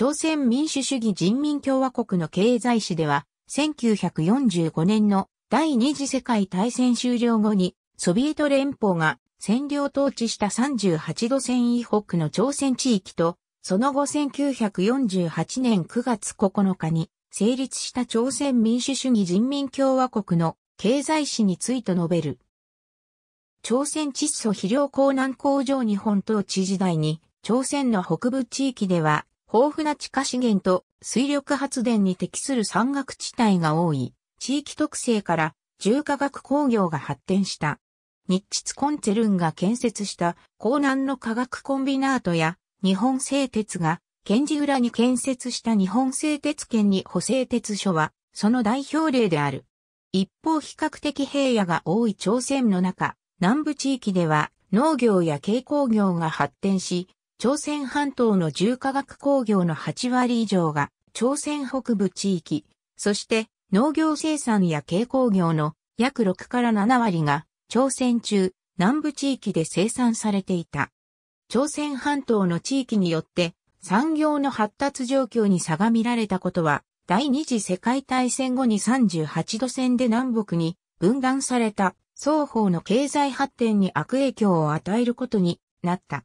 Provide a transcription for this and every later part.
朝鮮民主主義人民共和国の経済史では、1945年の第二次世界大戦終了後に、ソビエト連邦が占領統治した38度線以北の朝鮮地域と、その後1948年9月9日に成立した朝鮮民主主義人民共和国の経済史について述べる。朝鮮窒素肥料港南工場日本統治時代に、朝鮮の北部地域では豊富な地下資源と水力発電に適する山岳地帯が多い地域特性から重化学工業が発展した。日秩コンツェルンが建設した江南の化学コンビナートや日本製鉄が県治裏に建設した日本製鉄圏に補正鉄所はその代表例である。一方比較的平野が多い朝鮮の中、南部地域では農業や軽工業が発展し、朝鮮半島の重化学工業の8割以上が朝鮮北部地域、そして農業生産や軽工業の約6から7割が朝鮮中南部地域で生産されていた。朝鮮半島の地域によって産業の発達状況に差が見られたことは第二次世界大戦後に38度線で南北に分断された双方の経済発展に悪影響を与えることになった。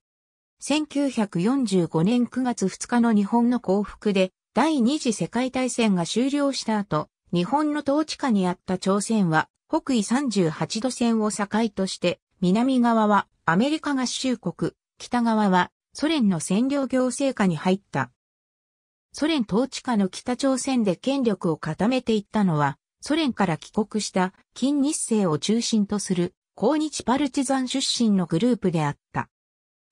1945年9月2日の日本の降伏で、第二次世界大戦が終了した後、日本の統治下にあった朝鮮は、北緯38度線を境として、南側はアメリカ合衆国、北側はソ連の占領行政下に入った。ソ連統治下の北朝鮮で権力を固めていったのは、ソ連から帰国した金日成を中心とする、抗日パルチザン出身のグループであった。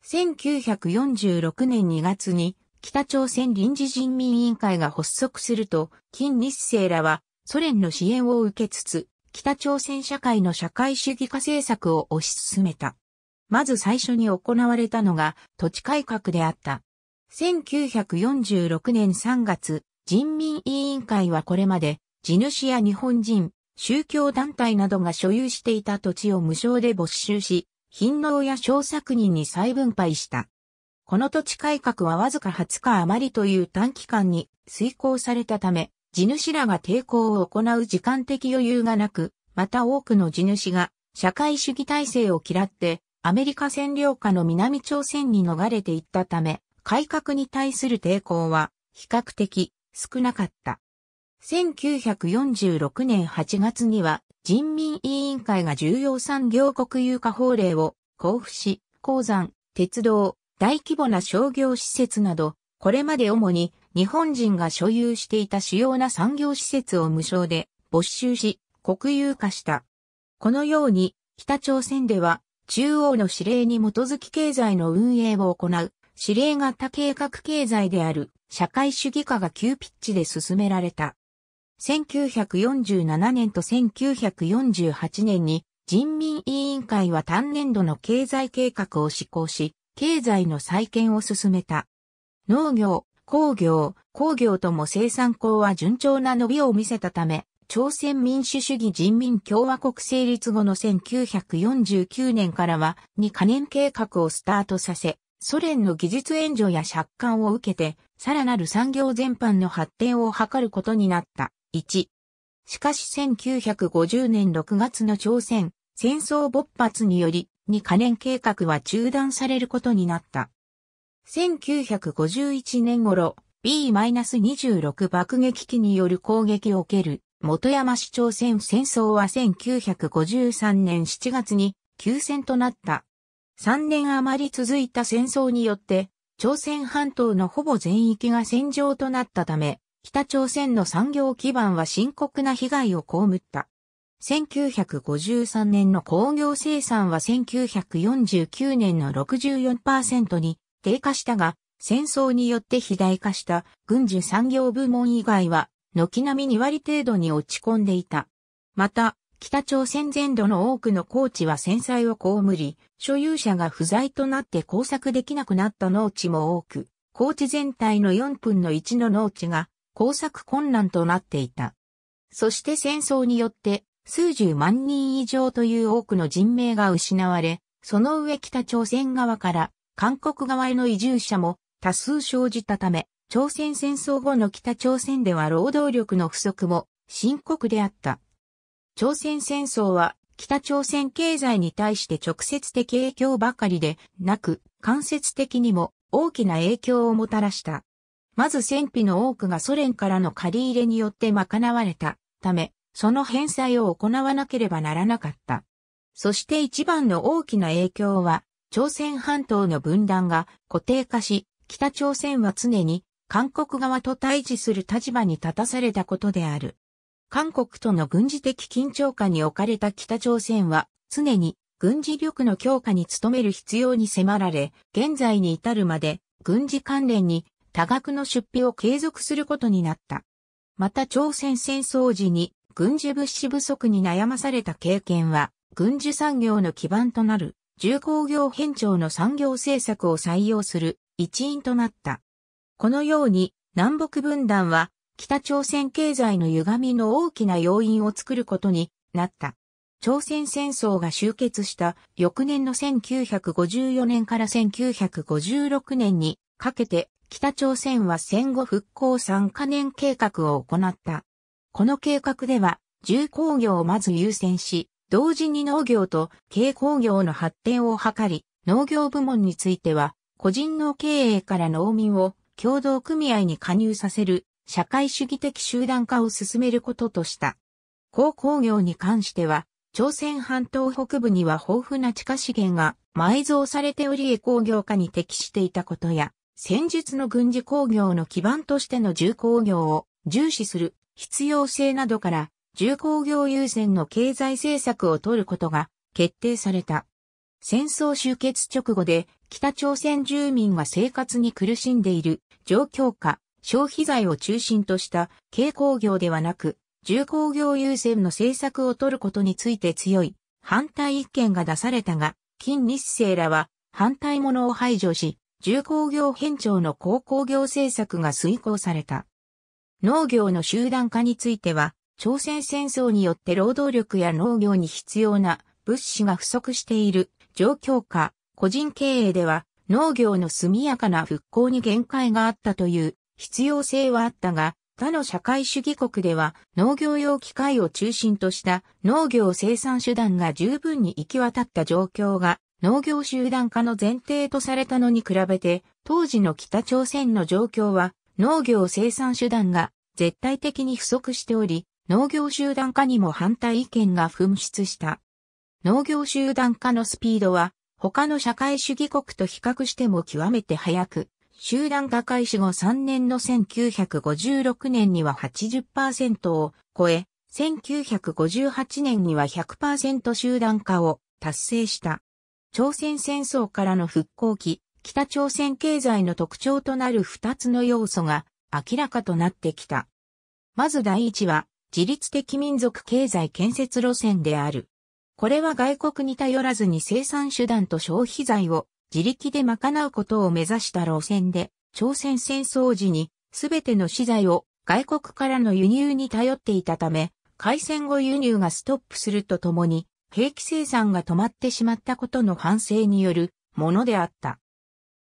1946年2月に北朝鮮臨時人民委員会が発足すると、金日成らはソ連の支援を受けつつ、北朝鮮社会の社会主義化政策を推し進めた。まず最初に行われたのが土地改革であった。1946年3月、人民委員会はこれまで地主や日本人、宗教団体などが所有していた土地を無償で没収し、貧農や小作人に再分配した。この土地改革はわずか20日余りという短期間に遂行されたため、地主らが抵抗を行う時間的余裕がなく、また多くの地主が社会主義体制を嫌ってアメリカ占領下の南朝鮮に逃れていったため、改革に対する抵抗は比較的少なかった。1946年8月には人民委員会が重要産業国有化法令を交付し、鉱山、鉄道、大規模な商業施設など、これまで主に日本人が所有していた主要な産業施設を無償で没収し、国有化した。このように、北朝鮮では、中央の指令に基づき経済の運営を行う、指令型計画経済である、社会主義化が急ピッチで進められた。1947年と1948年に人民委員会は単年度の経済計画を施行し、経済の再建を進めた。農業、工業、工業とも生産工は順調な伸びを見せたため、朝鮮民主主義人民共和国成立後の1949年からは、2カ年計画をスタートさせ、ソ連の技術援助や借款を受けて、さらなる産業全般の発展を図ることになった。1。しかし1950年6月の朝鮮戦争勃発により、2カ年計画は中断されることになった。1951年頃、B-26 爆撃機による攻撃を受ける、元山市朝鮮戦争は1953年7月に休戦となった。3年余り続いた戦争によって、朝鮮半島のほぼ全域が戦場となったため、北朝鮮の産業基盤は深刻な被害を被った。1953年の工業生産は1949年の64%に低下したが、戦争によって肥大化した軍需産業部門以外は、軒並み2割程度に落ち込んでいた。また、北朝鮮全土の多くの高地は戦災を被り、所有者が不在となって工作できなくなった農地も多く、高地全体の4分の1の農地が工作困難となっていた。そして戦争によって数十万人以上という多くの人命が失われ、その上北朝鮮側から韓国側への移住者も多数生じたため、朝鮮戦争後の北朝鮮では労働力の不足も深刻であった。朝鮮戦争は北朝鮮経済に対して直接的影響ばかりでなく間接的にも大きな影響をもたらした。まず戦費の多くがソ連からの借り入れによって賄われたため、その返済を行わなければならなかった。そして一番の大きな影響は、朝鮮半島の分断が固定化し、北朝鮮は常に韓国側と対峙する立場に立たされたことである。韓国との軍事的緊張下に置かれた北朝鮮は、常に軍事力の強化に努める必要に迫られ、現在に至るまで軍事関連に多額の出費を継続することになった。また朝鮮戦争時に軍事物資不足に悩まされた経験は、軍需産業の基盤となる重工業編長の産業政策を採用する一因となった。このように南北分断は北朝鮮経済の歪みの大きな要因を作ることになった。朝鮮戦争が終結した翌年の1954年から1956年にかけて北朝鮮は戦後復興3カ年計画を行った。この計画では、重工業をまず優先し、同時に農業と軽工業の発展を図り、農業部門については、個人の経営から農民を共同組合に加入させる社会主義的集団化を進めることとした。鉱工業に関しては、朝鮮半島北部には豊富な地下資源が埋蔵されており、工業化に適していたことや、戦術の軍事工業の基盤としての重工業を重視する必要性などから重工業優先の経済政策を取ることが決定された。戦争終結直後で北朝鮮住民が生活に苦しんでいる状況下、消費財を中心とした軽工業ではなく、重工業優先の政策を取ることについて強い反対意見が出されたが、金日成らは反対者を排除し、重工業編長の高工業政策が遂行された。農業の集団化については、朝鮮戦争によって労働力や農業に必要な物資が不足している状況下、個人経営では農業の速やかな復興に限界があったという必要性はあったが、他の社会主義国では農業用機械を中心とした農業生産手段が十分に行き渡った状況が農業集団化の前提とされたのに比べて、当時の北朝鮮の状況は、農業生産手段が絶対的に不足しており、農業集団化にも反対意見が噴出した。農業集団化のスピードは、他の社会主義国と比較しても極めて早く、集団化開始後3年の1956年には80%を超え、1958年には100%集団化を達成した。朝鮮戦争からの復興期、北朝鮮経済の特徴となる二つの要素が明らかとなってきた。まず第一は、自律的民族経済建設路線である。これは外国に頼らずに生産手段と消費財を自力で賄うことを目指した路線で、朝鮮戦争時に全ての資材を外国からの輸入に頼っていたため、開戦後輸入がストップするとともに、兵器生産が止まってしまったことの反省によるものであった。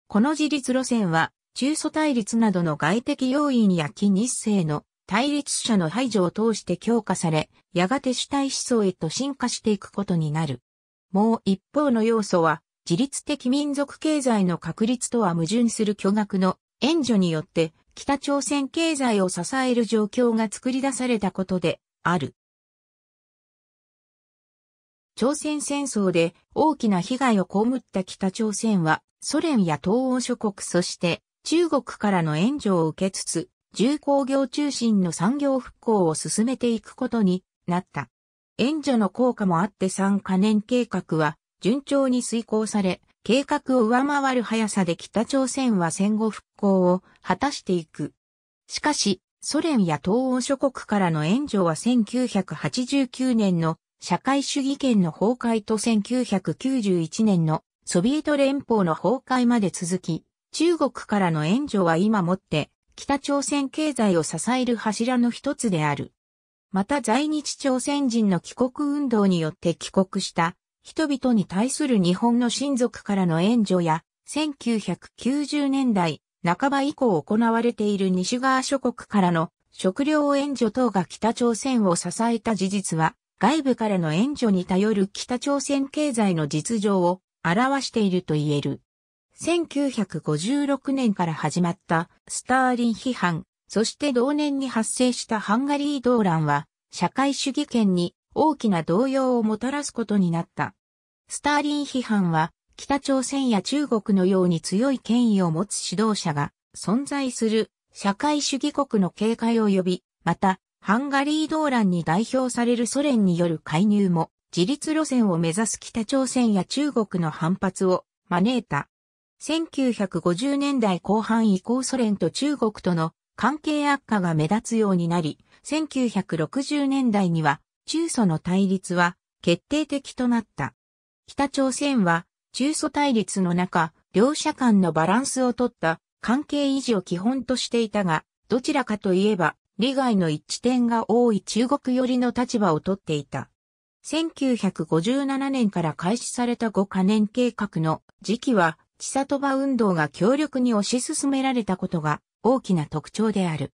この自立路線は、中蘇対立などの外的要因や近日清の対立者の排除を通して強化され、やがて主体思想へと進化していくことになる。もう一方の要素は、自律的民族経済の確立とは矛盾する巨額の援助によって、北朝鮮経済を支える状況が作り出されたことである。朝鮮戦争で大きな被害を被った北朝鮮は、ソ連や東欧諸国そして中国からの援助を受けつつ、重工業中心の産業復興を進めていくことになった。援助の効果もあって3カ年計画は順調に遂行され、計画を上回る速さで北朝鮮は戦後復興を果たしていく。しかし、ソ連や東欧諸国からの援助は1989年の社会主義圏の崩壊と1991年のソビエト連邦の崩壊まで続き、中国からの援助は今もって北朝鮮経済を支える柱の一つである。また在日朝鮮人の帰国運動によって帰国した人々に対する日本の親族からの援助や1990年代半ば以降行われている西側諸国からの食料援助等が北朝鮮を支えた事実は外部からの援助に頼る北朝鮮経済の実情を表していると言える。1956年から始まったスターリン批判、そして同年に発生したハンガリー動乱は、社会主義圏に大きな動揺をもたらすことになった。スターリン批判は、北朝鮮や中国のように強い権威を持つ指導者が存在する社会主義国の警戒を呼び、またハンガリー動乱に代表されるソ連による介入も自立路線を目指す北朝鮮や中国の反発を招いた。1950年代後半以降ソ連と中国との関係悪化が目立つようになり、1960年代には中ソの対立は決定的となった。北朝鮮は中ソ対立の中、両者間のバランスをとった関係維持を基本としていたが、どちらかといえば利害の一致点が多い中国寄りの立場をとっていた。1957年から開始された5カ年計画の時期は、千里場運動が強力に推し進められたことが大きな特徴である。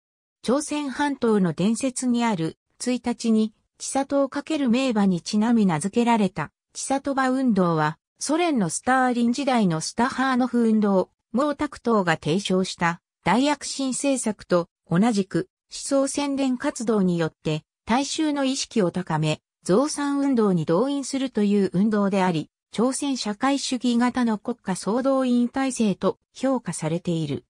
朝鮮半島の伝説にある1日に千里をかける名馬にちなみ名付けられた千里場運動はソ連のスターリン時代のスタハーノフ運動、毛沢東が提唱した大躍進政策と同じく思想宣伝活動によって、大衆の意識を高め、増産運動に動員するという運動であり、朝鮮社会主義型の国家総動員体制と評価されている。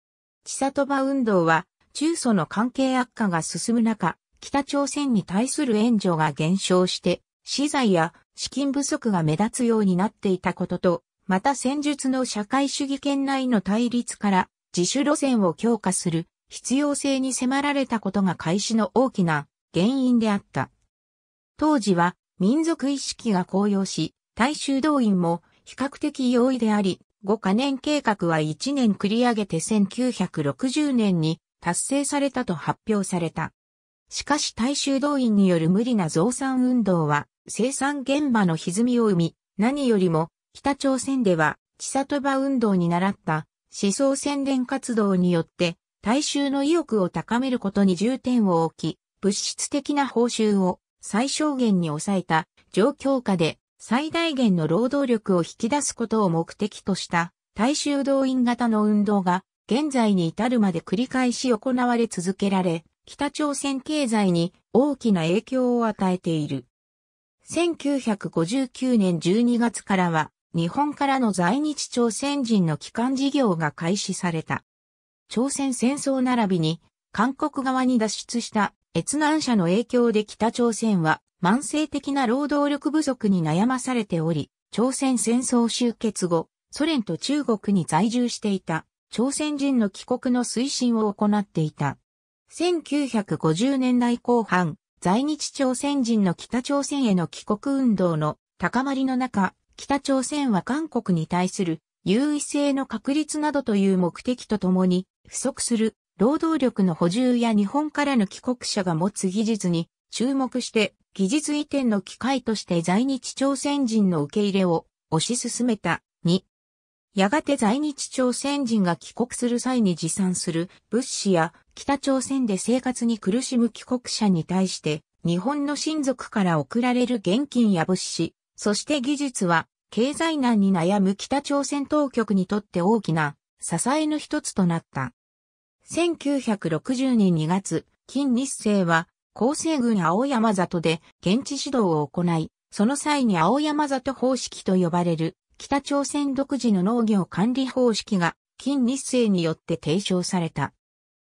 千里場運動は、中祖の関係悪化が進む中、北朝鮮に対する援助が減少して、資材や資金不足が目立つようになっていたことと、また戦術の社会主義圏内の対立から自主路線を強化する必要性に迫られたことが開始の大きな原因であった。当時は民族意識が高揚し、大衆動員も比較的容易であり、5カ年計画は1年繰り上げて1960年に達成されたと発表された。しかし大衆動員による無理な増産運動は生産現場の歪みを生み、何よりも北朝鮮では地里場運動に倣った思想宣伝活動によって大衆の意欲を高めることに重点を置き、物質的な報酬を最小限に抑えた状況下で最大限の労働力を引き出すことを目的とした大衆動員型の運動が現在に至るまで繰り返し行われ続けられ、北朝鮮経済に大きな影響を与えている。1959年12月からは日本からの在日朝鮮人の帰還事業が開始された。朝鮮戦争並びに、韓国側に脱出した越南者の影響で北朝鮮は慢性的な労働力不足に悩まされており、朝鮮戦争終結後、ソ連と中国に在住していた朝鮮人の帰国の推進を行っていた。1950年代後半、在日朝鮮人の北朝鮮への帰国運動の高まりの中、北朝鮮は韓国に対する優位性の確立などという目的とともに、不足する労働力の補充や日本からの帰国者が持つ技術に注目して、技術移転の機会として在日朝鮮人の受け入れを推し進めた。2、やがて在日朝鮮人が帰国する際に持参する物資や北朝鮮で生活に苦しむ帰国者に対して日本の親族から送られる現金や物資、そして技術は経済難に悩む北朝鮮当局にとって大きな支えの一つとなった。1960年2月、金日成は、厚生軍青山里で現地指導を行い、その際に青山里方式と呼ばれる北朝鮮独自の農業管理方式が金日成によって提唱された。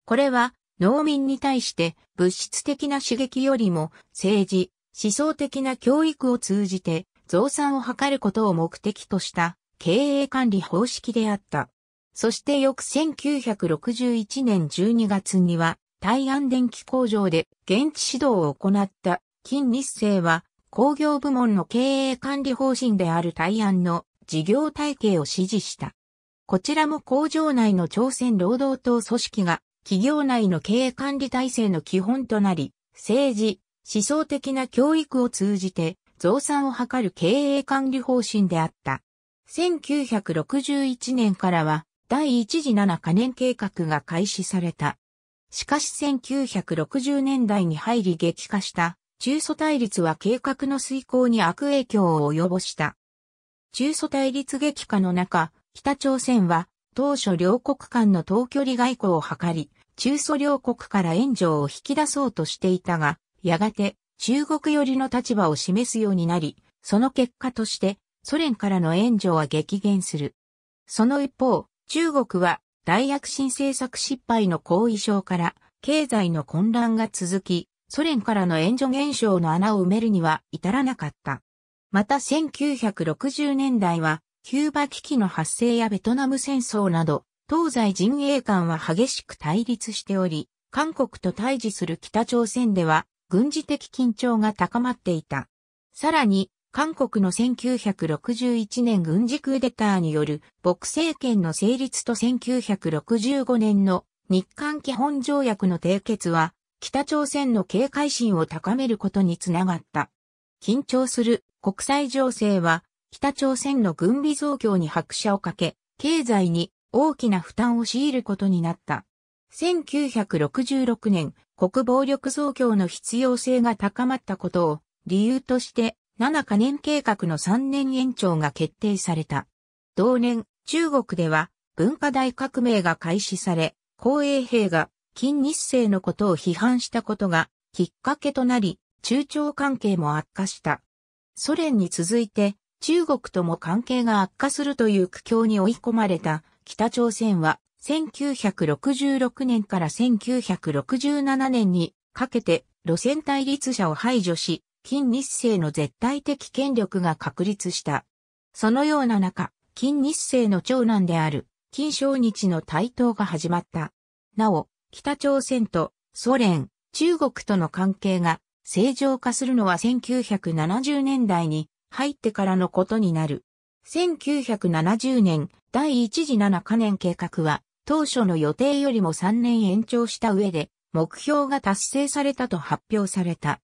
これは農民に対して物質的な刺激よりも政治、思想的な教育を通じて増産を図ることを目的とした経営管理方式であった。そして翌1961年12月には、大安電気工場で現地指導を行った金日成は工業部門の経営管理方針である大安の事業体系を指示した。こちらも工場内の朝鮮労働党組織が企業内の経営管理体制の基本となり、政治、思想的な教育を通じて増産を図る経営管理方針であった。1961年からは第1次7カ年計画が開始された。しかし1960年代に入り激化した中蘇対立は計画の遂行に悪影響を及ぼした。中蘇対立激化の中、北朝鮮は当初両国間の遠距離外交を図り、中蘇両国から援助を引き出そうとしていたが、やがて中国寄りの立場を示すようになり、その結果としてソ連からの援助は激減する。その一方、中国は大躍進政策失敗の後遺症から経済の混乱が続き、ソ連からの援助減少の穴を埋めるには至らなかった。また1960年代は、キューバ危機の発生やベトナム戦争など、東西陣営間は激しく対立しており、韓国と対峙する北朝鮮では軍事的緊張が高まっていた。さらに、韓国の1961年軍事クーデターによる朴政権の成立と1965年の日韓基本条約の締結は北朝鮮の警戒心を高めることにつながった。緊張する国際情勢は北朝鮮の軍備増強に拍車をかけ、経済に大きな負担を強いることになった。1966年、国防力増強の必要性が高まったことを理由として、7カ年計画の3年延長が決定された。同年、中国では文化大革命が開始され、公営兵が金日成のことを批判したことがきっかけとなり、中朝関係も悪化した。ソ連に続いて中国とも関係が悪化するという苦境に追い込まれた北朝鮮は1966年から1967年にかけて路線対立者を排除し、金日成の絶対的権力が確立した。そのような中、金日成の長男である金正日の台頭が始まった。なお、北朝鮮とソ連、中国との関係が正常化するのは1970年代に入ってからのことになる。1970年第一次7カ年計画は当初の予定よりも3年延長した上で、目標が達成されたと発表された。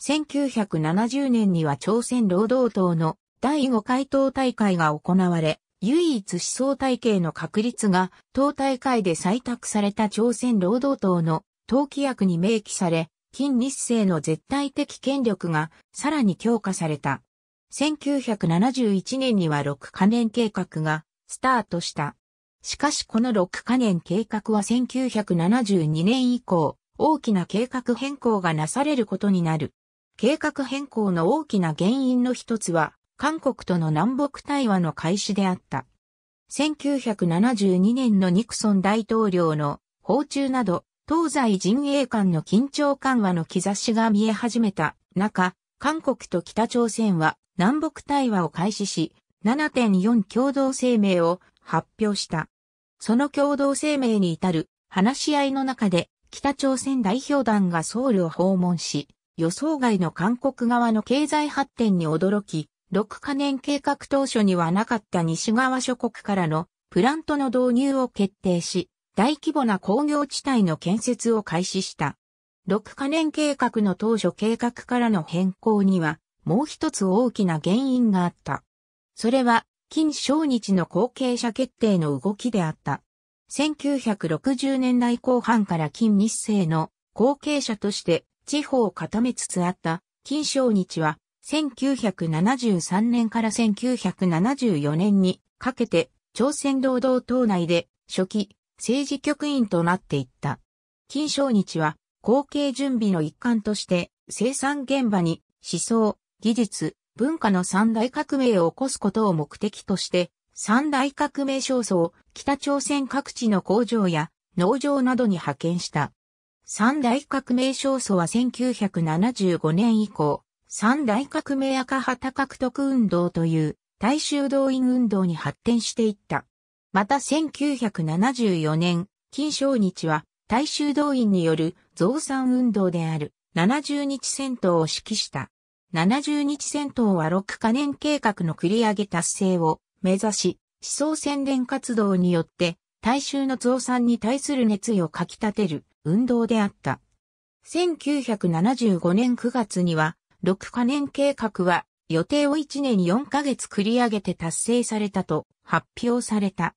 1970年には朝鮮労働党の第5回党大会が行われ、唯一思想体系の確立が党大会で採択された朝鮮労働党の党規約に明記され、金日成の絶対的権力がさらに強化された。1971年には6カ年計画がスタートした。しかしこの6カ年計画は1972年以降、大きな計画変更がなされることになる。計画変更の大きな原因の一つは、韓国との南北対話の開始であった。1972年のニクソン大統領の訪中など、東西陣営間の緊張緩和の兆しが見え始めた中、韓国と北朝鮮は南北対話を開始し、7.4共同声明を発表した。その共同声明に至る話し合いの中で北朝鮮代表団がソウルを訪問し、予想外の韓国側の経済発展に驚き、6カ年計画当初にはなかった西側諸国からのプラントの導入を決定し、大規模な工業地帯の建設を開始した。6カ年計画の当初計画からの変更には、もう一つ大きな原因があった。それは、近小日の後継者決定の動きであった。1960年代後半から近日清の後継者として地方を固めつつあった近小日は1973年から1974年にかけて朝鮮労働党内で初期政治局員となっていった。金正日は後継準備の一環として生産現場に思想、技術、文化の三大革命を起こすことを目的として、三大革命焦燥、北朝鮮各地の工場や農場などに派遣した。三大革命焦燥は1975年以降、三大革命赤旗獲得運動という大衆動員運動に発展していった。また1974年、金正日は大衆動員による増産運動である70日戦闘を指揮した。70日戦闘は6カ年計画の繰り上げ達成を目指し、思想宣伝活動によって、大衆の増産に対する熱意をかき立てる運動であった。1975年9月には、6カ年計画は予定を1年4ヶ月繰り上げて達成されたと発表された。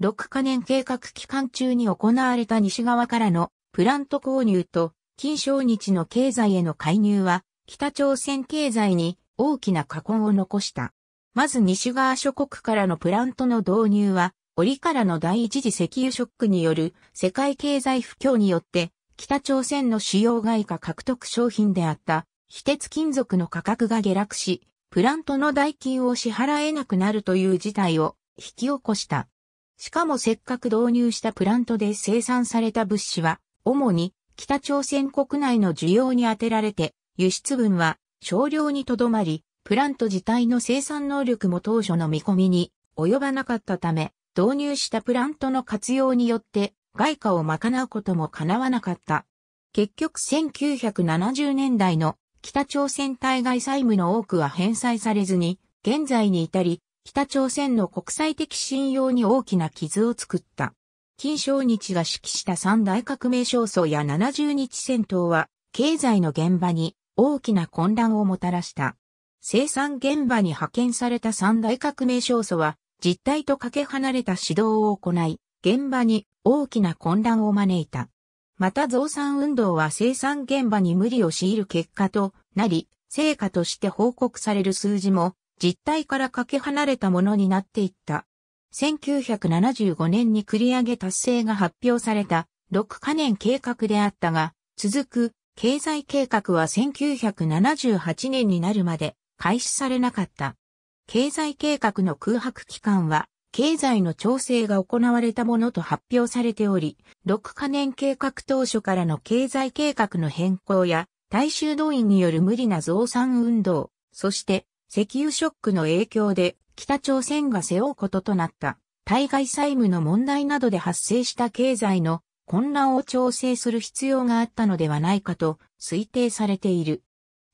6カ年計画期間中に行われた西側からのプラント購入と、金正日の経済への介入は北朝鮮経済に大きな禍根を残した。まず西側諸国からのプラントの導入は、折からの第一次石油ショックによる世界経済不況によって、北朝鮮の主要外貨獲得商品であった、非鉄金属の価格が下落し、プラントの代金を支払えなくなるという事態を引き起こした。しかもせっかく導入したプラントで生産された物資は、主に北朝鮮国内の需要に充てられて、輸出分は少量にとどまり、プラント自体の生産能力も当初の見込みに及ばなかったため、導入したプラントの活用によって外貨を賄うことも叶わなかった。結局1970年代の北朝鮮対外債務の多くは返済されずに、現在に至り、北朝鮮の国際的信用に大きな傷を作った。金正日が指揮した三大革命焦燥や70日戦闘は、経済の現場に大きな混乱をもたらした。生産現場に派遣された三大革命少佐は、実態とかけ離れた指導を行い、現場に大きな混乱を招いた。また増産運動は生産現場に無理を強いる結果となり、成果として報告される数字も実態からかけ離れたものになっていった。1975年に繰り上げ達成が発表された6カ年計画であったが、続く経済計画は1978年になるまで開始されなかった。経済計画の空白期間は、経済の調整が行われたものと発表されており、6カ年計画当初からの経済計画の変更や、大衆動員による無理な増産運動、そして石油ショックの影響で北朝鮮が背負うこととなった、対外債務の問題などで発生した経済の混乱を調整する必要があったのではないかと推定されている。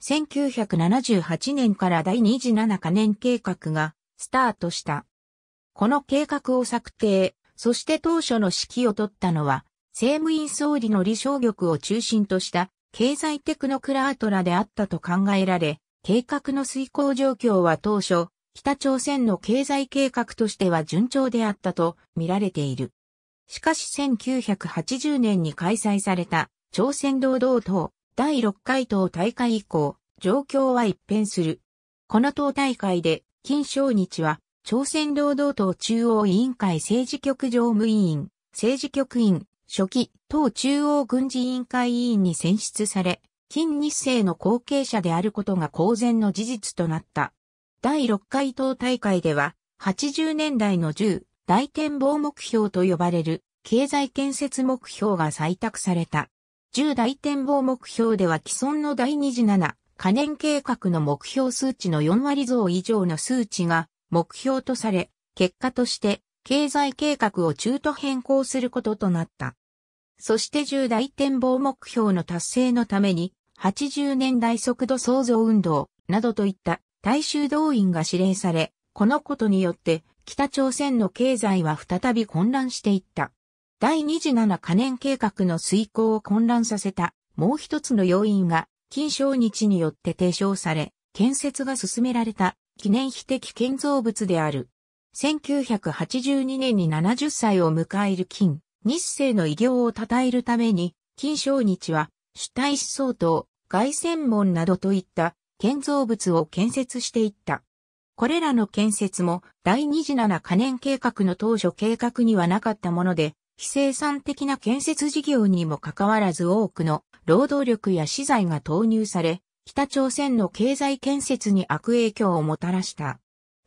1978年から第2次7カ年計画がスタートした。この計画を策定、そして当初の指揮を取ったのは、政務院総理の李承玉を中心とした経済テクノクラートらであったと考えられ、計画の遂行状況は当初、北朝鮮の経済計画としては順調であったと見られている。しかし1980年に開催された朝鮮労働党第6回党大会以降、状況は一変する。この党大会で、金正日は、朝鮮労働党中央委員会政治局常務委員、政治局員、初期、党中央軍事委員会委員に選出され、金日成の後継者であることが公然の事実となった。第6回党大会では、80年代の10、大展望目標と呼ばれる経済建設目標が採択された。10大展望目標では既存の第27可燃計画の目標数値の4割増以上の数値が目標とされ、結果として経済計画を中途変更することとなった。そして10大展望目標の達成のために80年代速度創造運動などといった大衆動員が指令され、このことによって北朝鮮の経済は再び混乱していった。第二次七可燃計画の遂行を混乱させたもう一つの要因が、金正日によって提唱され、建設が進められた記念碑的建造物である。1982年に70歳を迎える金、日清の偉業を称えるために、金正日は主体思想と外旋門などといった建造物を建設していった。これらの建設も第二次七可燃計画の当初計画にはなかったもので、非生産的な建設事業にもかかわらず多くの労働力や資材が投入され、北朝鮮の経済建設に悪影響をもたらした。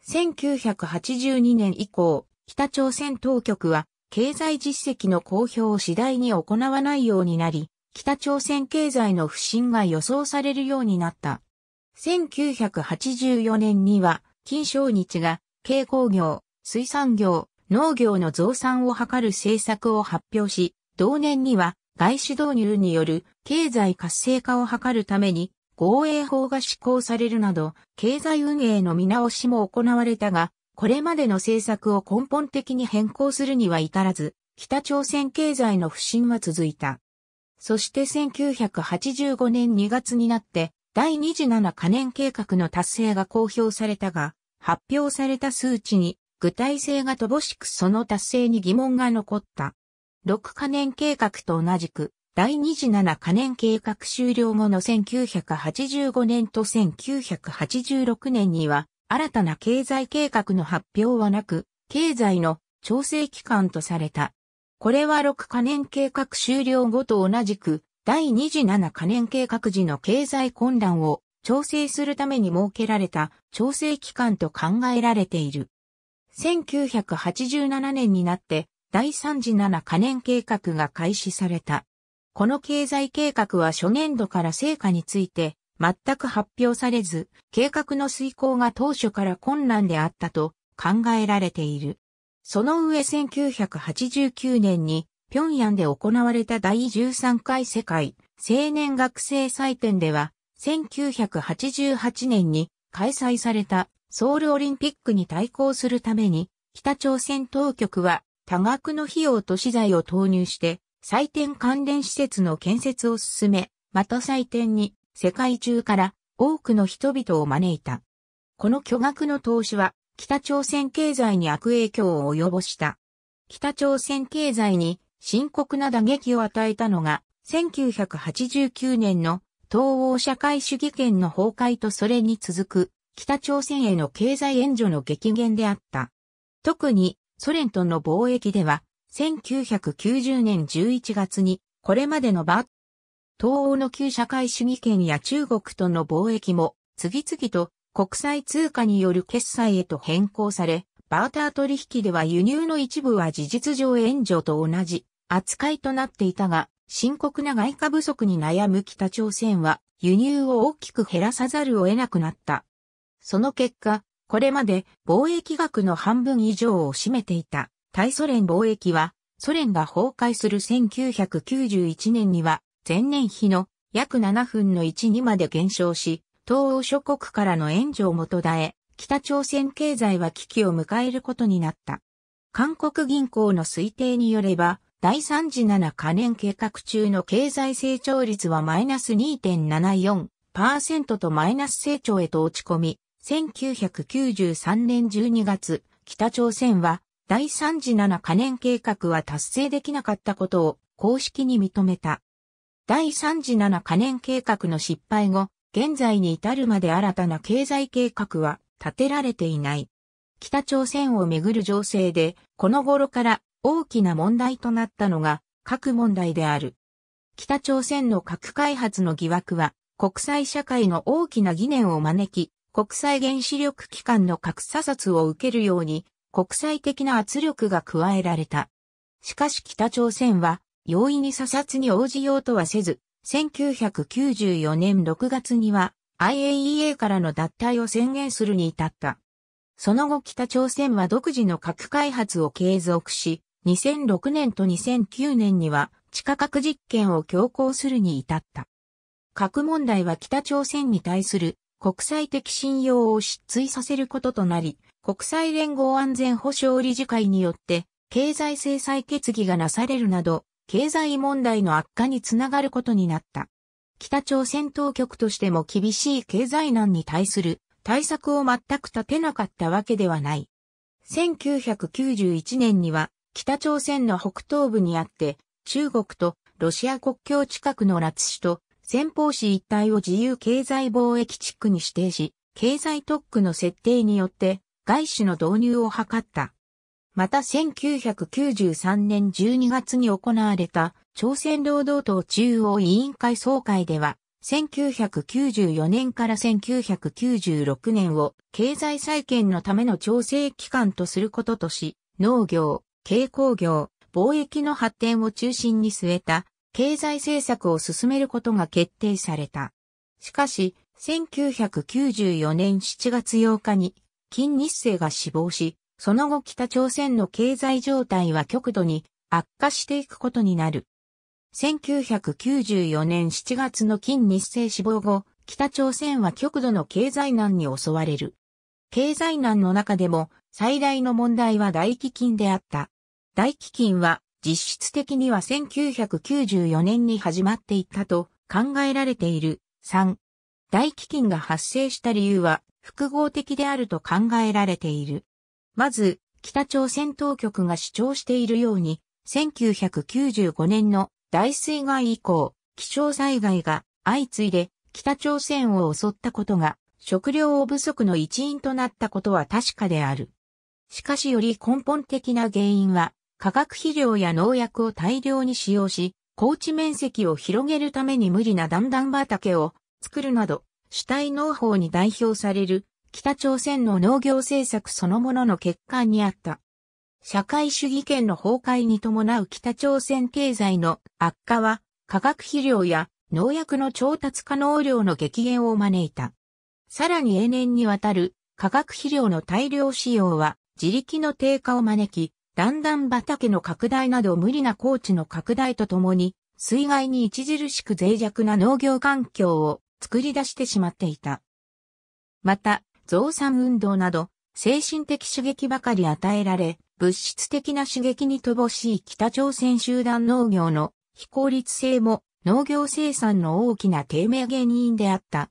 1982年以降、北朝鮮当局は経済実績の公表を次第に行わないようになり、北朝鮮経済の不振が予想されるようになった。1984年には金賞日が軽工業、水産業、農業の増産を図る政策を発表し、同年には外資導入による経済活性化を図るために、合営法が施行されるなど、経済運営の見直しも行われたが、これまでの政策を根本的に変更するには至らず、北朝鮮経済の不振は続いた。そして1985年2月になって、第2次7可燃計画の達成が公表されたが、発表された数値に具体性が乏しくその達成に疑問が残った。6可燃計画と同じく、第2次7可燃計画終了後の1985年と1986年には、新たな経済計画の発表はなく、経済の調整期間とされた。これは6可燃計画終了後と同じく、第二次七可燃計画時の経済混乱を調整するために設けられた調整機関と考えられている。1987年になって第三次七可燃計画が開始された。この経済計画は初年度から成果について全く発表されず、計画の遂行が当初から困難であったと考えられている。その上1989年に平壌で行われた第13回世界青年学生祭典では、1988年に開催されたソウルオリンピックに対抗するために、北朝鮮当局は多額の費用と資材を投入して、祭典関連施設の建設を進め、また祭典に世界中から多くの人々を招いた。この巨額の投資は北朝鮮経済に悪影響を及ぼした。北朝鮮経済に深刻な打撃を与えたのが、1989年の東欧社会主義圏の崩壊とそれに続く北朝鮮への経済援助の激減であった。特にソ連との貿易では、1990年11月にこれまでのバ東欧の旧社会主義圏や中国との貿易も次々と国際通貨による決済へと変更され、バーター取引では輸入の一部は事実上援助と同じ扱いとなっていたが、深刻な外貨不足に悩む北朝鮮は輸入を大きく減らさざるを得なくなった。その結果、これまで貿易額の半分以上を占めていた対ソ連貿易はソ連が崩壊する1991年には前年比の約7分の1にまで減少し、東欧諸国からの援助をもと絶え、北朝鮮経済は危機を迎えることになった。韓国銀行の推定によれば、第3次7可燃計画中の経済成長率はマイナス2.74%とマイナス成長へと落ち込み、1993年12月、北朝鮮は第3次7可燃計画は達成できなかったことを公式に認めた。第3次7可燃計画の失敗後、現在に至るまで新たな経済計画は立てられていない。北朝鮮をめぐる情勢で、この頃から大きな問題となったのが核問題である。北朝鮮の核開発の疑惑は国際社会の大きな疑念を招き、国際原子力機関の核査察を受けるように国際的な圧力が加えられた。しかし北朝鮮は容易に査察に応じようとはせず、1994年6月には IAEA からの脱退を宣言するに至った。その後北朝鮮は独自の核開発を継続し、2006年と2009年には地下核実験を強行するに至った。核問題は北朝鮮に対する国際的信用を失墜させることとなり、国際連合安全保障理事会によって経済制裁決議がなされるなど、経済問題の悪化につながることになった。北朝鮮当局としても厳しい経済難に対する対策を全く立てなかったわけではない。1991年には北朝鮮の北東部にあって、中国とロシア国境近くの拉致市と先方市一帯を自由経済貿易地区に指定し、経済特区の設定によって外資の導入を図った。また1993年12月に行われた朝鮮労働党中央委員会総会では、1994年から1996年を経済再建のための調整期間とすることとし、農業、軽工業、貿易の発展を中心に据えた経済政策を進めることが決定された。しかし、1994年7月8日に金日成が死亡し、その後北朝鮮の経済状態は極度に悪化していくことになる。1994年7月の金日成死亡後、北朝鮮は極度の経済難に襲われる。経済難の中でも最大の問題は大基金であった。大飢饉は実質的には1994年に始まっていったと考えられている。3、大飢饉が発生した理由は複合的であると考えられている。まず、北朝鮮当局が主張しているように、1995年の大水害以降、気象災害が相次いで北朝鮮を襲ったことが食料不足の一因となったことは確かである。しかしより根本的な原因は化学肥料や農薬を大量に使用し、高地面積を広げるために無理な段々畑を作るなど、主体農法に代表される北朝鮮の農業政策そのものの欠陥にあった。社会主義権の崩壊に伴う北朝鮮経済の悪化は化学肥料や農薬の調達可能量の激減を招いた。さらに永年にわたる化学肥料の大量使用は自力の低下を招き、だんだん畑の拡大など無理な高地の拡大とともに、水害に著しく脆弱な農業環境を作り出してしまっていた。また、増産運動など、精神的刺激ばかり与えられ、物質的な刺激に乏しい北朝鮮集団農業の非効率性も農業生産の大きな低迷原因であった。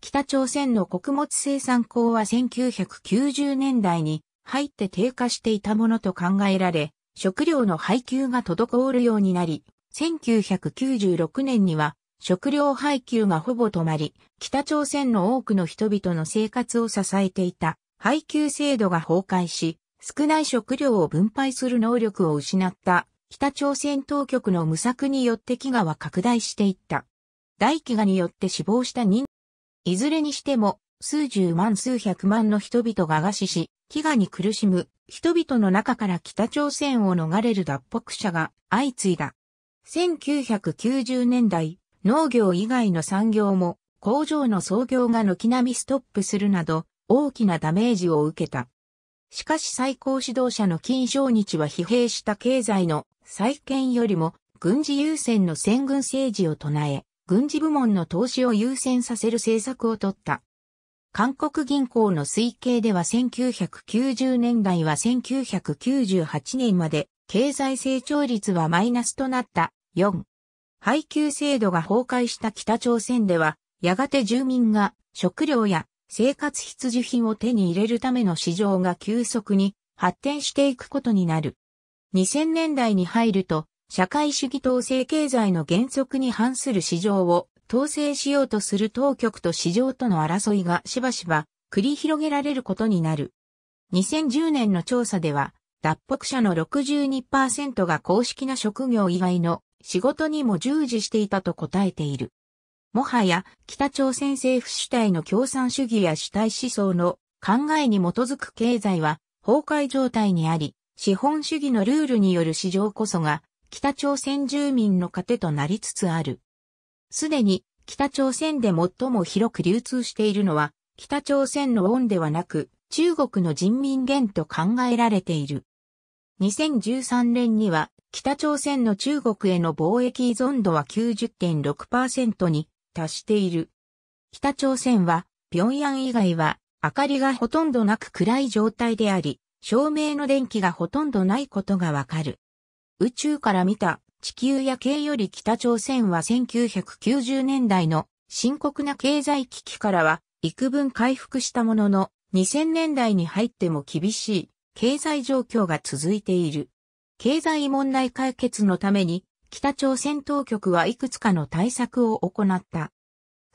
北朝鮮の穀物生産工は1990年代に入って低下していたものと考えられ、食料の配給が滞るようになり、1996年には食料配給がほぼ止まり、北朝鮮の多くの人々の生活を支えていた配給制度が崩壊し、少ない食料を分配する能力を失った北朝鮮当局の無策によって飢餓は拡大していった。大飢餓によって死亡した人、いずれにしても数十万数百万の人々が餓死し、飢餓に苦しむ人々の中から北朝鮮を逃れる脱北者が相次いだ。1990年代、農業以外の産業も工場の操業が軒並みストップするなど大きなダメージを受けた。しかし最高指導者の金正日は疲弊した経済の再建よりも軍事優先の先軍政治を唱え、軍事部門の投資を優先させる政策を取った。韓国銀行の推計では1990年代は1998年まで経済成長率はマイナスとなった4。配給制度が崩壊した北朝鮮では、やがて住民が食料や生活必需品を手に入れるための市場が急速に発展していくことになる。2000年代に入ると、社会主義統制経済の原則に反する市場を統制しようとする当局と市場との争いがしばしば繰り広げられることになる。2010年の調査では、脱北者の62%が公式な職業以外の仕事にも従事していたと答えている。もはや北朝鮮政府主体の共産主義や主体思想の考えに基づく経済は崩壊状態にあり、資本主義のルールによる市場こそが北朝鮮住民の糧となりつつある。すでに北朝鮮で最も広く流通しているのは北朝鮮のウォンではなく中国の人民元と考えられている。2013年には北朝鮮の中国への貿易依存度は90.6%に達している。北朝鮮は平壌以外は明かりがほとんどなく暗い状態であり、照明の電気がほとんどないことがわかる。宇宙から見た地球や系より北朝鮮は1990年代の深刻な経済危機からは幾分回復したものの2000年代に入っても厳しい経済状況が続いている。経済問題解決のために北朝鮮当局はいくつかの対策を行った。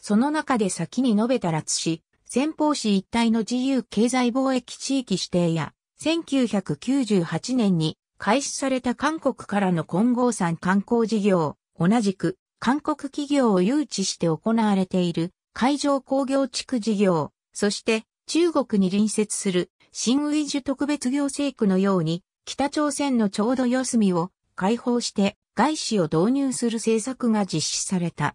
その中で先に述べた拉致市、先方市一帯の自由経済貿易地域指定や1998年に開始された韓国からの混合産観光事業、同じく韓国企業を誘致して行われている海上工業地区事業、そして中国に隣接する新ウイジュ特別行政区のように北朝鮮のちょうど四隅を解放して外資を導入する政策が実施された。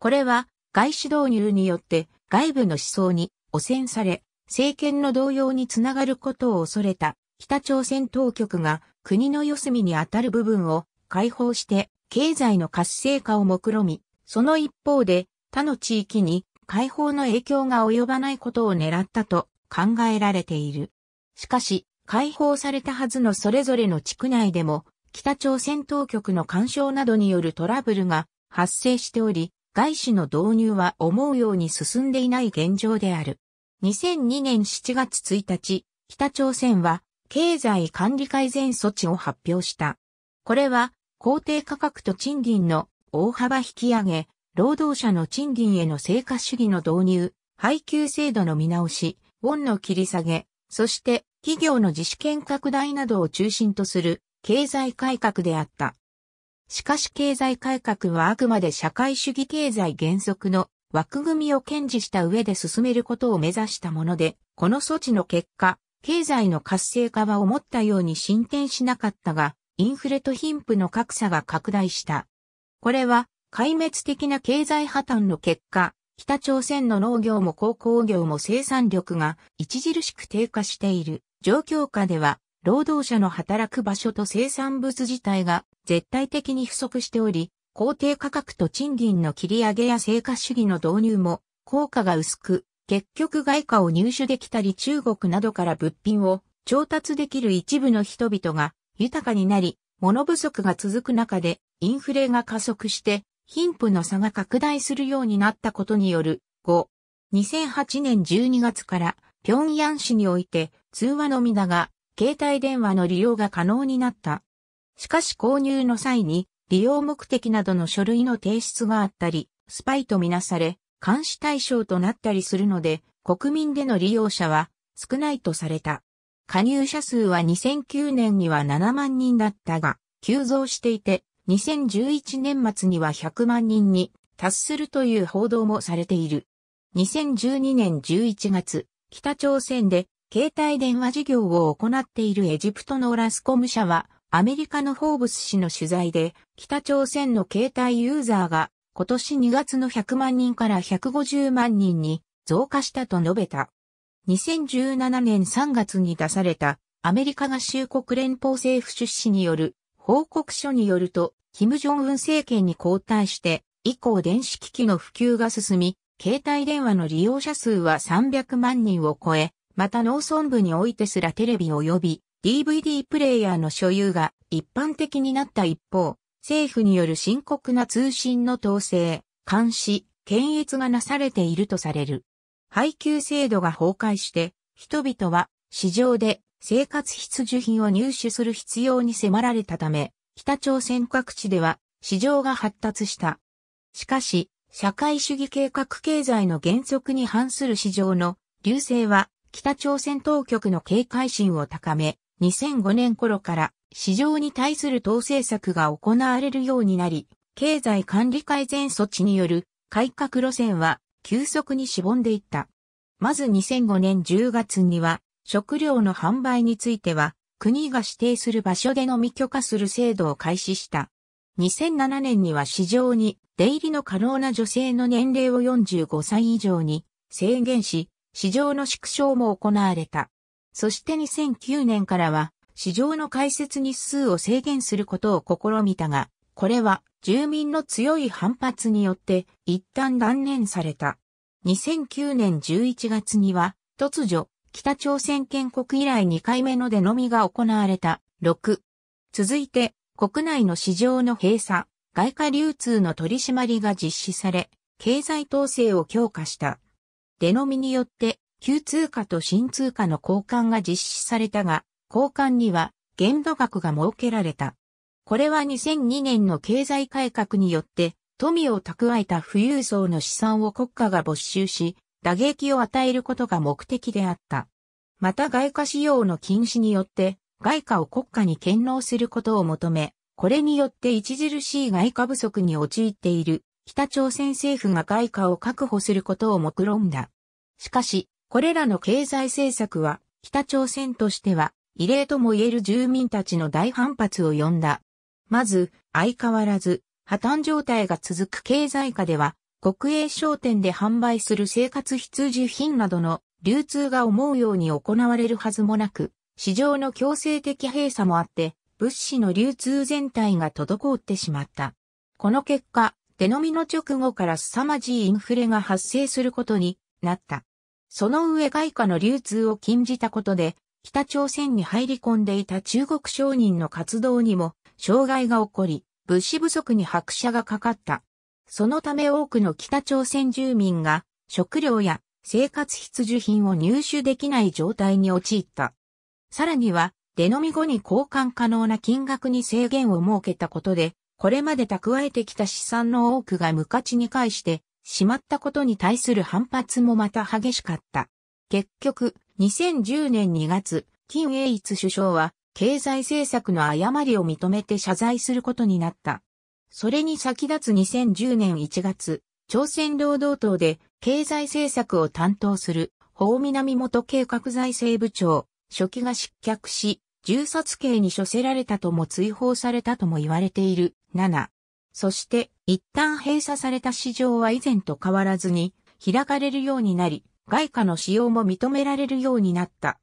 これは外資導入によって外部の思想に汚染され、政権の動揺につながることを恐れた北朝鮮当局が国の四隅にあたる部分を解放して経済の活性化を目論み、その一方で他の地域に解放の影響が及ばないことを狙ったと考えられている。しかし、解放されたはずのそれぞれの地区内でも、北朝鮮当局の干渉などによるトラブルが発生しており、外資の導入は思うように進んでいない現状である。2002年7月1日、北朝鮮は経済管理改善措置を発表した。これは、工程価格と賃金の大幅引き上げ、労働者の賃金への成果主義の導入、配給制度の見直し、ウォンの切り下げ、そして企業の自主権拡大などを中心とする経済改革であった。しかし経済改革はあくまで社会主義経済原則の枠組みを堅持した上で進めることを目指したもので、この措置の結果、経済の活性化は思ったように進展しなかったが、インフレと貧富の格差が拡大した。これは、壊滅的な経済破綻の結果、北朝鮮の農業も鉱工業も生産力が著しく低下している状況下では、労働者の働く場所と生産物自体が絶対的に不足しており、工程価格と賃金の切り上げや成果主義の導入も効果が薄く、結局外貨を入手できたり中国などから物品を調達できる一部の人々が豊かになり、物不足が続く中でインフレが加速して貧富の差が拡大するようになったことによる5、2008年12月から平壌市において通話のみだが携帯電話の利用が可能になった。しかし購入の際に利用目的などの書類の提出があったり、スパイとみなされ、監視対象となったりするので、国民での利用者は少ないとされた。加入者数は2009年には7万人だったが、急増していて、2011年末には100万人に達するという報道もされている。2012年11月、北朝鮮で携帯電話事業を行っているエジプトのオラスコム社は、アメリカのフォーブス氏の取材で、北朝鮮の携帯ユーザーが今年2月の100万人から150万人に増加したと述べた。2017年3月に出されたアメリカ合衆国連邦政府出資による報告書によると、金正恩政権に交代して以降電子機器の普及が進み、携帯電話の利用者数は300万人を超え、また農村部においてすらテレビ及び DVD プレイヤーの所有が一般的になった一方、政府による深刻な通信の統制、監視、検閲がなされているとされる。配給制度が崩壊して、人々は市場で生活必需品を入手する必要に迫られたため、北朝鮮各地では市場が発達した。しかし、社会主義計画経済の原則に反する市場の流星は北朝鮮当局の警戒心を高め、2005年頃から市場に対する統制策が行われるようになり、経済管理改善措置による改革路線は急速にしぼんでいった。まず2005年10月には、食料の販売については、国が指定する場所でのみ許可する制度を開始した。2007年には市場に出入りの可能な女性の年齢を45歳以上に制限し、市場の縮小も行われた。そして2009年からは市場の開設日数を制限することを試みたが、これは住民の強い反発によって一旦断念された。2009年11月には突如北朝鮮建国以来2回目のでのみが行われた。6。続いて国内の市場の閉鎖、外貨流通の取り締まりが実施され、経済統制を強化した。出のみによって、旧通貨と新通貨の交換が実施されたが、交換には限度額が設けられた。これは2002年の経済改革によって富を蓄えた富裕層の資産を国家が没収し、打撃を与えることが目的であった。また外貨使用の禁止によって外貨を国家に堅納することを求め、これによって著しい外貨不足に陥っている北朝鮮政府が外貨を確保することを目論んだ。しかし、これらの経済政策は北朝鮮としては異例とも言える住民たちの大反発を呼んだ。まず、相変わらず、破綻状態が続く経済下では、国営商店で販売する生活必需品などの流通が思うように行われるはずもなく、市場の強制的閉鎖もあって、物資の流通全体が滞ってしまった。この結果、手飲みの直後から凄まじいインフレが発生することになった。その上外貨の流通を禁じたことで、北朝鮮に入り込んでいた中国商人の活動にも障害が起こり、物資不足に拍車がかかった。そのため多くの北朝鮮住民が食料や生活必需品を入手できない状態に陥った。さらには、出飲み後に交換可能な金額に制限を設けたことで、これまで蓄えてきた資産の多くが無価値に返してしまったことに対する反発もまた激しかった。結局、2010年2月、金英一首相は、経済政策の誤りを認めて謝罪することになった。それに先立つ2010年1月、朝鮮労働党で経済政策を担当する、法南元計画財政部長、初期が失脚し、銃殺刑に処せられたとも追放されたとも言われている。7。そして、一旦閉鎖された市場は以前と変わらずに、開かれるようになり、外貨の使用も認められるようになった。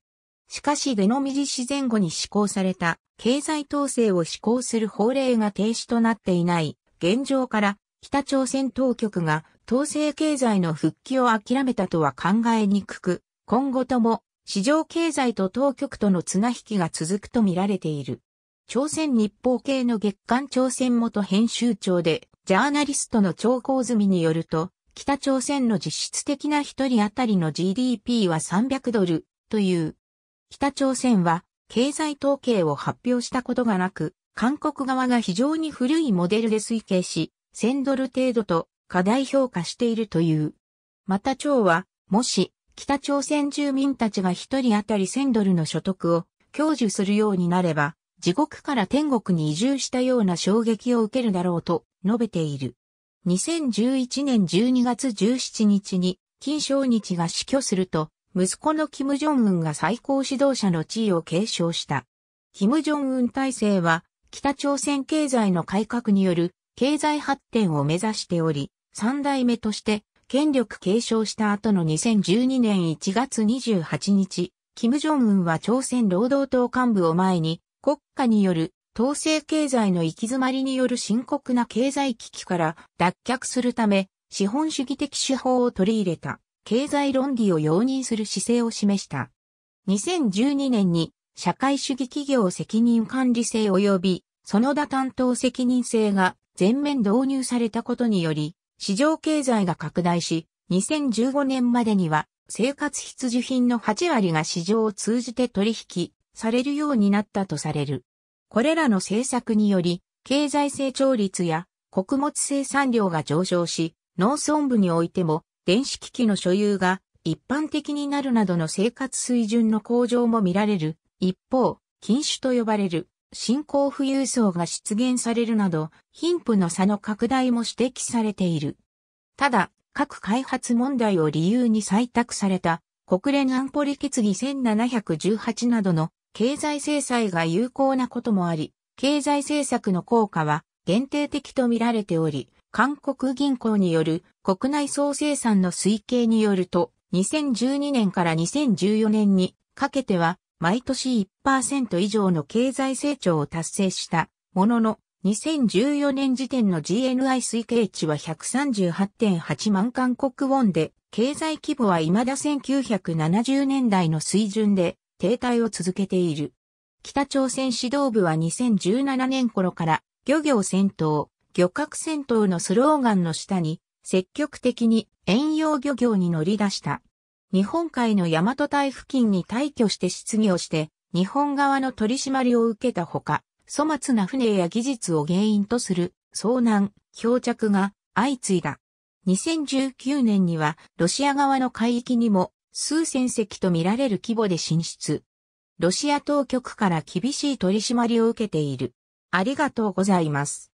しかしデノミジ施前後に施行された経済統制を施行する法令が停止となっていない現状から北朝鮮当局が統制経済の復帰を諦めたとは考えにくく、今後とも市場経済と当局との綱引きが続くと見られている。朝鮮日報系の月刊朝鮮元編集長でジャーナリストの張光みによると、北朝鮮の実質的な一人当たりの GDP は300ドルという。北朝鮮は経済統計を発表したことがなく、韓国側が非常に古いモデルで推計し、1000ドル程度と過大評価しているという。また町は、もし北朝鮮住民たちが一人当たり1000ドルの所得を享受するようになれば、地獄から天国に移住したような衝撃を受けるだろうと述べている。2011年12月17日に金正日が死去すると、息子の金正恩が最高指導者の地位を継承した。金正恩体制は、北朝鮮経済の改革による経済発展を目指しており、三代目として権力継承した後の2012年1月28日、金正恩は朝鮮労働党幹部を前に国家による統制経済の行き詰まりによる深刻な経済危機から脱却するため、資本主義的手法を取り入れた、経済論理を容認する姿勢を示した。2012年に、社会主義企業責任管理制及び、その他担当責任制が全面導入されたことにより、市場経済が拡大し、2015年までには、生活必需品の8割が市場を通じて取引されるようになったとされる。これらの政策により、経済成長率や穀物生産量が上昇し、農村部においても電子機器の所有が一般的になるなどの生活水準の向上も見られる。一方、禁酒と呼ばれる新興富裕層が出現されるなど、貧富の差の拡大も指摘されている。ただ、核開発問題を理由に採択された国連安保理決議1718などの経済制裁が有効なこともあり、経済政策の効果は限定的と見られており、韓国銀行による国内総生産の推計によると、2012年から2014年にかけては毎年1%以上の経済成長を達成したものの、2014年時点の GNI 推計値は138.8万韓国ウォンで、経済規模は未だ1970年代の水準で停滞を続けている。北朝鮮指導部は2017年頃から漁業戦闘、漁獲戦闘のスローガンの下に積極的に遠洋漁業に乗り出した。日本海の大和台付近に退去して失業して日本側の取り締まりを受けたほか、粗末な船や技術を原因とする遭難、漂着が相次いだ。2019年にはロシア側の海域にも数千隻と見られる規模で進出。ロシア当局から厳しい取り締まりを受けている。ありがとうございます。